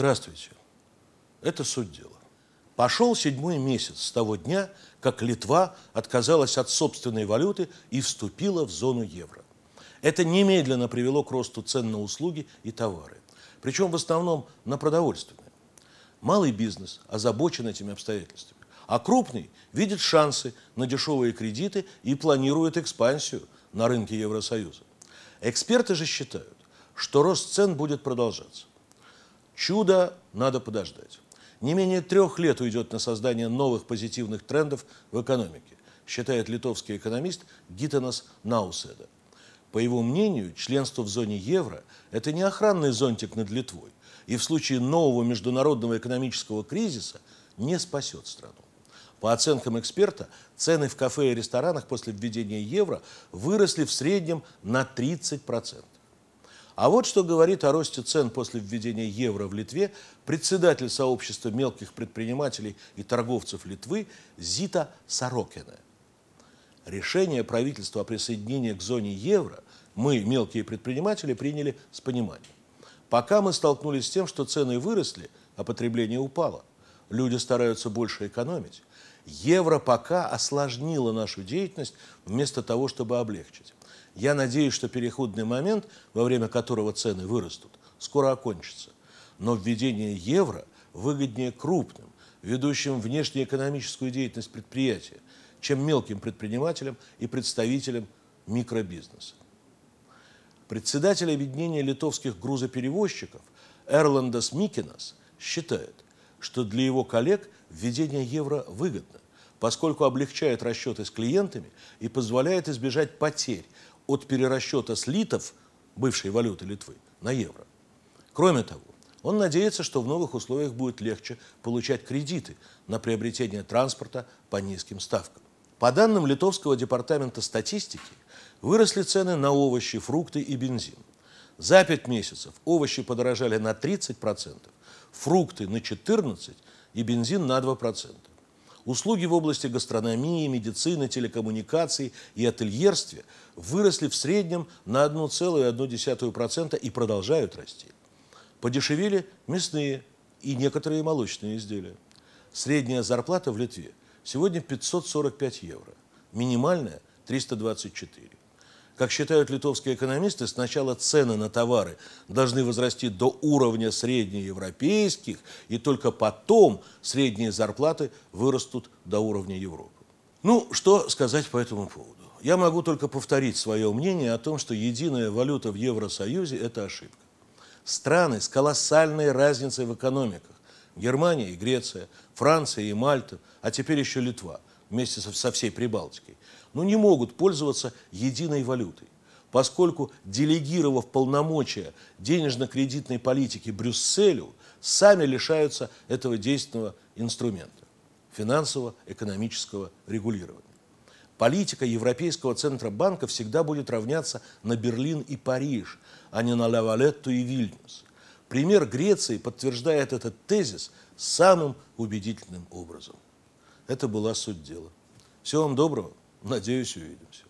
Здравствуйте. Это суть дела. Пошел седьмой месяц с того дня, как Литва отказалась от собственной валюты и вступила в зону евро. Это немедленно привело к росту цен на услуги и товары. Причем в основном на продовольственные. Малый бизнес озабочен этими обстоятельствами. А крупный видит шансы на дешевые кредиты и планирует экспансию на рынке Евросоюза. Эксперты же считают, что рост цен будет продолжаться. Чудо надо подождать. Не менее трех лет уйдет на создание новых позитивных трендов в экономике, считает литовский экономист Гитанас Науседа. По его мнению, членство в зоне евро – это не охранный зонтик над Литвой, и в случае нового международного экономического кризиса не спасет страну. По оценкам эксперта, цены в кафе и ресторанах после введения евро выросли в среднем на 30%. процентов. А вот что говорит о росте цен после введения евро в Литве председатель сообщества мелких предпринимателей и торговцев Литвы Зита Сорокина. Решение правительства о присоединении к зоне евро мы, мелкие предприниматели, приняли с пониманием. Пока мы столкнулись с тем, что цены выросли, а потребление упало. Люди стараются больше экономить. Евро пока осложнило нашу деятельность вместо того, чтобы облегчить. Я надеюсь, что переходный момент, во время которого цены вырастут, скоро окончится. Но введение евро выгоднее крупным, ведущим внешнеэкономическую деятельность предприятия, чем мелким предпринимателям и представителям микробизнеса. Председатель объединения литовских грузоперевозчиков Эрландас Микинас считает, что для его коллег введение евро выгодно, поскольку облегчает расчеты с клиентами и позволяет избежать потерь от перерасчета слитов бывшей валюты Литвы на евро. Кроме того, он надеется, что в новых условиях будет легче получать кредиты на приобретение транспорта по низким ставкам. По данным Литовского департамента статистики, выросли цены на овощи, фрукты и бензин. За пять месяцев овощи подорожали на 30%, фрукты на 14% и бензин на 2%. Услуги в области гастрономии, медицины, телекоммуникаций и ательерстве выросли в среднем на 1,1% и продолжают расти. Подешевели мясные и некоторые молочные изделия. Средняя зарплата в Литве сегодня 545 евро, минимальная – 324. Как считают литовские экономисты, сначала цены на товары должны возрасти до уровня среднеевропейских, и только потом средние зарплаты вырастут до уровня Европы. Ну, что сказать по этому поводу? Я могу только повторить свое мнение о том, что единая валюта в Евросоюзе – это ошибка. Страны с колоссальной разницей в экономиках – Германия и Греция, Франция и Мальта, а теперь еще Литва – вместе со всей Прибалтикой, но не могут пользоваться единой валютой, поскольку, делегировав полномочия денежно-кредитной политики Брюсселю, сами лишаются этого действенного инструмента – финансово-экономического регулирования. Политика Европейского Центробанка всегда будет равняться на Берлин и Париж, а не на Лавалетту и Вильнюс. Пример Греции подтверждает этот тезис самым убедительным образом – это была суть дела. Всего вам доброго. Надеюсь, увидимся.